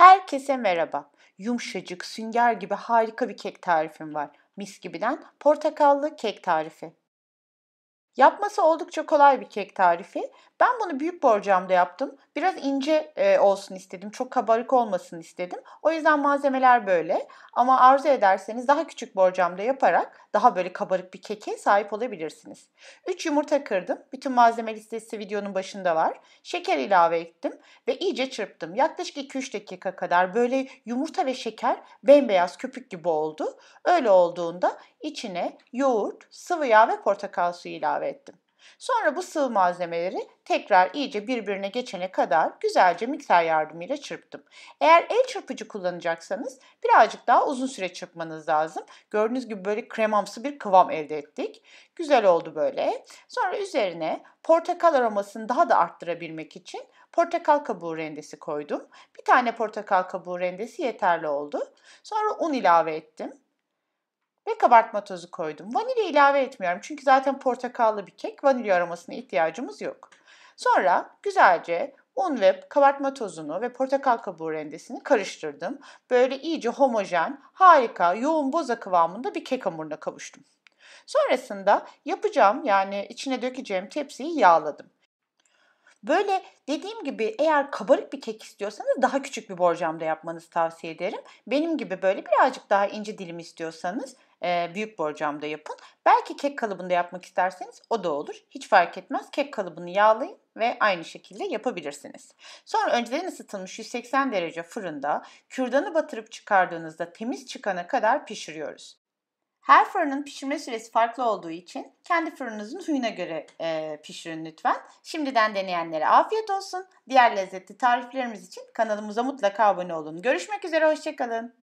Herkese merhaba. Yumuşacık, sünger gibi harika bir kek tarifim var. Mis gibiden portakallı kek tarifi. Yapması oldukça kolay bir kek tarifi. Ben bunu büyük borcamda yaptım. Biraz ince e, olsun istedim. Çok kabarık olmasın istedim. O yüzden malzemeler böyle. Ama arzu ederseniz daha küçük borcamda yaparak daha böyle kabarık bir keke sahip olabilirsiniz. 3 yumurta kırdım. Bütün malzeme listesi videonun başında var. Şeker ilave ettim ve iyice çırptım. Yaklaşık 2-3 dakika kadar böyle yumurta ve şeker bembeyaz köpük gibi oldu. Öyle olduğunda içine yoğurt, sıvı yağ ve portakal suyu ilave ettim. Sonra bu sıvı malzemeleri tekrar iyice birbirine geçene kadar güzelce mikser yardımıyla çırptım. Eğer el çırpıcı kullanacaksanız birazcık daha uzun süre çırpmanız lazım. Gördüğünüz gibi böyle kremamsı bir kıvam elde ettik. Güzel oldu böyle. Sonra üzerine portakal aromasını daha da arttırabilmek için portakal kabuğu rendesi koydum. Bir tane portakal kabuğu rendesi yeterli oldu. Sonra un ilave ettim ve kabartma tozu koydum. Vanilya ilave etmiyorum çünkü zaten portakallı bir kek. Vanilya aromasına ihtiyacımız yok. Sonra güzelce un ve kabartma tozunu ve portakal kabuğu rendesini karıştırdım. Böyle iyice homojen, harika, yoğun boza kıvamında bir kek hamuruna kavuştum. Sonrasında yapacağım yani içine dökeceğim tepsiyi yağladım. Böyle dediğim gibi eğer kabarık bir kek istiyorsanız daha küçük bir borcamda yapmanızı tavsiye ederim. Benim gibi böyle birazcık daha ince dilim istiyorsanız e, büyük borcamda yapın. Belki kek kalıbında yapmak isterseniz o da olur. Hiç fark etmez. Kek kalıbını yağlayın ve aynı şekilde yapabilirsiniz. Sonra önceden ısıtılmış 180 derece fırında kürdanı batırıp çıkardığınızda temiz çıkana kadar pişiriyoruz. Her fırının pişirme süresi farklı olduğu için kendi fırınınızın huyuna göre e, pişirin lütfen. Şimdiden deneyenlere afiyet olsun. Diğer lezzetli tariflerimiz için kanalımıza mutlaka abone olun. Görüşmek üzere, hoşçakalın.